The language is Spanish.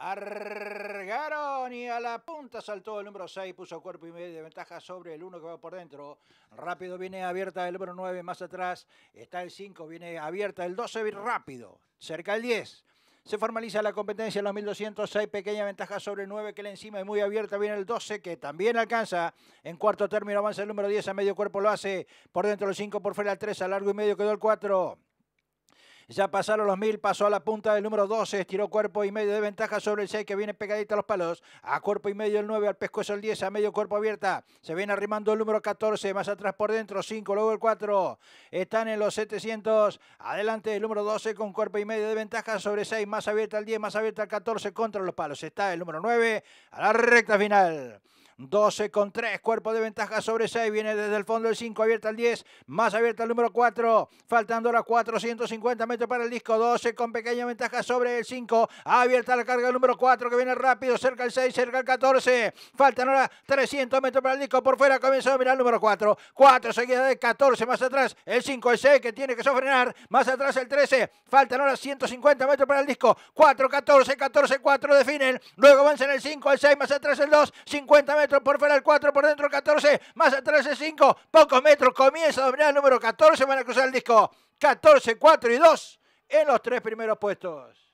Argaron y a la punta saltó el número 6, puso cuerpo y medio de ventaja sobre el 1 que va por dentro. Rápido viene abierta el número 9, más atrás está el 5, viene abierta el 12, rápido, cerca el 10. Se formaliza la competencia en los 1206, pequeña ventaja sobre el 9 que le encima es muy abierta, viene el 12 que también alcanza. En cuarto término avanza el número 10 a medio cuerpo lo hace, por dentro el 5, por fuera el 3, a largo y medio quedó el 4. Ya pasaron los 1.000, pasó a la punta del número 12, estiró cuerpo y medio de ventaja sobre el 6 que viene pegadito a los palos. A cuerpo y medio el 9, al pescozo el 10, a medio cuerpo abierta. Se viene arrimando el número 14, más atrás por dentro, 5, luego el 4. Están en los 700. Adelante el número 12 con cuerpo y medio de ventaja sobre 6, más abierta el 10, más abierta el 14 contra los palos. Está el número 9 a la recta final. 12 con 3, cuerpo de ventaja sobre 6, viene desde el fondo el 5, abierta el 10, más abierta el número 4, faltando ahora 450 metros para el disco, 12 con pequeña ventaja sobre el 5, abierta la carga el número 4 que viene rápido, cerca el 6, cerca el 14, faltan ahora 300 metros para el disco, por fuera comienza a mirar el número 4, 4 seguida de 14, más atrás el 5, el 6 que tiene que sofrenar, más atrás el 13, faltan ahora 150 metros para el disco, 4, 14, 14, 4 definen, luego avanzan el 5, el 6, más atrás el 2, 50 metros por fuera, el 4 por dentro, 14, más atrás el 5, pocos metros, comienza a dominar el número 14, van a cruzar el disco 14, 4 y 2 en los tres primeros puestos.